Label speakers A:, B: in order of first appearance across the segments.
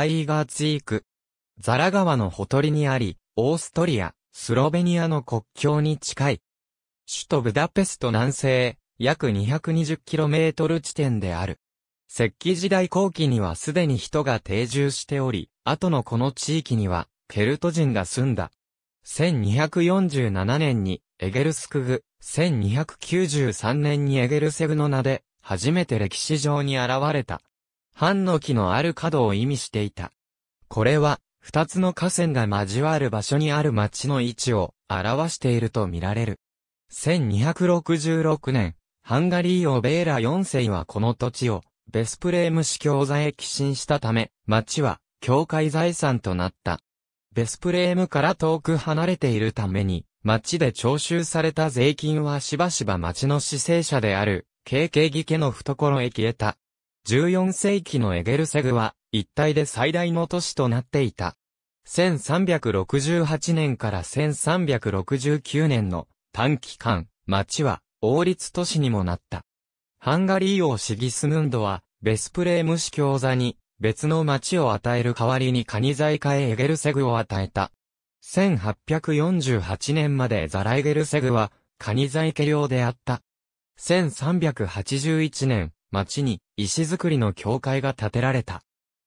A: タイガーツィーク。ザラ川のほとりにあり、オーストリア、スロベニアの国境に近い。首都ブダペスト南西、約 220km 地点である。石器時代後期にはすでに人が定住しており、後のこの地域には、ケルト人が住んだ。1247年にエゲルスクグ、1293年にエゲルセグの名で、初めて歴史上に現れた。ンの木のある角を意味していた。これは、二つの河川が交わる場所にある町の位置を表していると見られる。1266年、ハンガリーオベーラ4世はこの土地をベスプレーム市教座へ寄進したため、町は教会財産となった。ベスプレームから遠く離れているために、町で徴収された税金はしばしば町の市生者である、KK 義家の懐へ消えた。14世紀のエゲルセグは、一帯で最大の都市となっていた。1368年から1369年の短期間、町は王立都市にもなった。ハンガリー王シギスムンドは、ベスプレーム市教座に、別の町を与える代わりにカニザイカエエゲルセグを与えた。1848年までザライゲルセグは、カニザイ家領であった。1381年、町に石造りの教会が建てられた。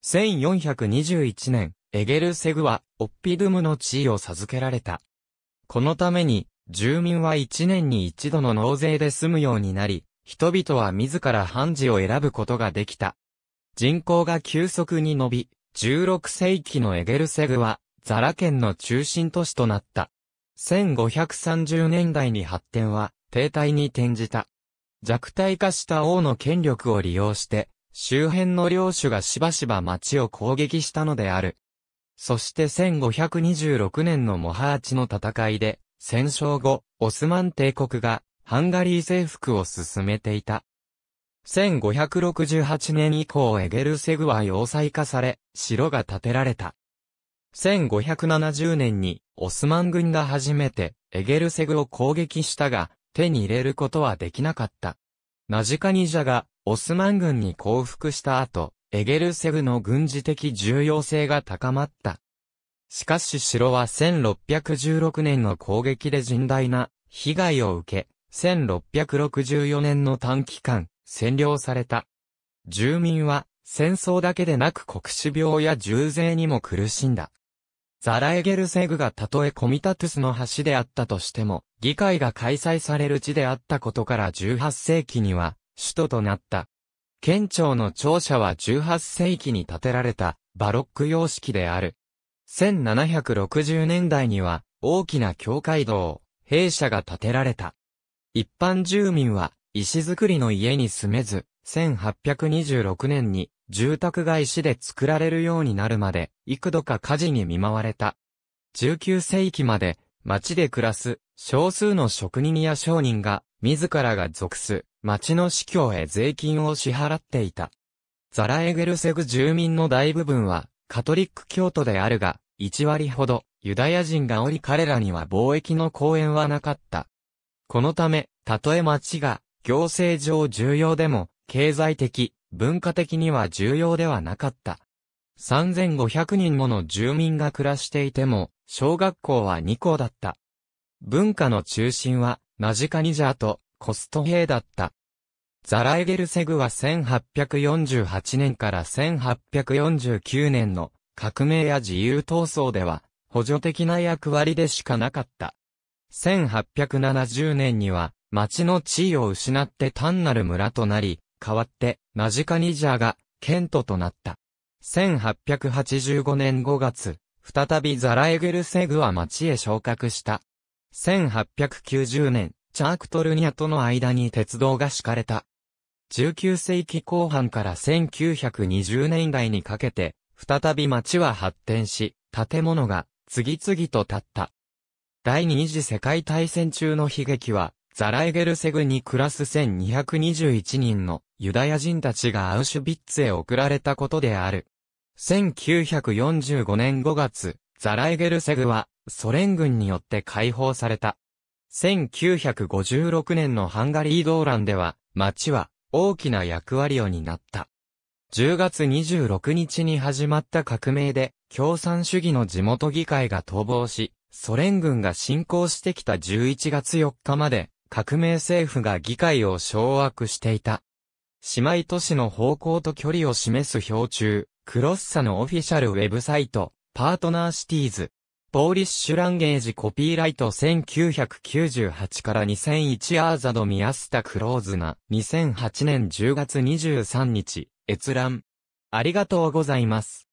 A: 1421年、エゲルセグは、オッピドゥムの地位を授けられた。このために、住民は1年に一度の納税で済むようになり、人々は自ら判事を選ぶことができた。人口が急速に伸び、16世紀のエゲルセグは、ザラ県の中心都市となった。1530年代に発展は、停滞に転じた。弱体化した王の権力を利用して、周辺の領主がしばしば町を攻撃したのである。そして1526年のモハーチの戦いで、戦勝後、オスマン帝国が、ハンガリー征服を進めていた。1568年以降エゲルセグは要塞化され、城が建てられた。1570年に、オスマン軍が初めて、エゲルセグを攻撃したが、手に入れることはできなかった。ナジカニジャがオスマン軍に降伏した後、エゲルセグの軍事的重要性が高まった。しかし城は1616年の攻撃で甚大な被害を受け、1664年の短期間、占領された。住民は戦争だけでなく国死病や重税にも苦しんだ。ザラエゲルセグがたとえコミタトゥスの橋であったとしても、議会が開催される地であったことから18世紀には、首都となった。県庁の庁舎は18世紀に建てられた、バロック様式である。1760年代には、大きな教会堂、兵舎が建てられた。一般住民は、石造りの家に住めず、1826年に住宅街市で作られるようになるまで幾度か火事に見舞われた。19世紀まで町で暮らす少数の職人や商人が自らが属す町の市教へ税金を支払っていた。ザラエゲルセグ住民の大部分はカトリック教徒であるが、1割ほどユダヤ人がおり彼らには貿易の公園はなかった。このため、たとえ町が行政上重要でも経済的、文化的には重要ではなかった。3500人もの住民が暮らしていても、小学校は2校だった。文化の中心は、ナジカニジャーとコストヘだった。ザライゲルセグは1848年から1849年の革命や自由闘争では補助的な役割でしかなかった。1870年には町の地位を失って単なる村となり、代わって、ナジカニジャーが、ケントとなった。1885年5月、再びザラエゲルセグは町へ昇格した。1890年、チャークトルニアとの間に鉄道が敷かれた。19世紀後半から1920年代にかけて、再び町は発展し、建物が次々と建った。第二次世界大戦中の悲劇は、ザラエゲルセグに暮らす1221人のユダヤ人たちがアウシュビッツへ送られたことである。1945年5月、ザライゲルセグは、ソ連軍によって解放された。1956年のハンガリー動乱では、町は大きな役割を担った。10月26日に始まった革命で、共産主義の地元議会が逃亡し、ソ連軍が侵攻してきた11月4日まで、革命政府が議会を掌握していた。姉妹都市の方向と距離を示す標柱、クロッサのオフィシャルウェブサイト、パートナーシティーズ。ポーリッシュランゲージコピーライト1998から2001アーザドミアスタクローズナ、2008年10月23日閲覧ありがとうございます。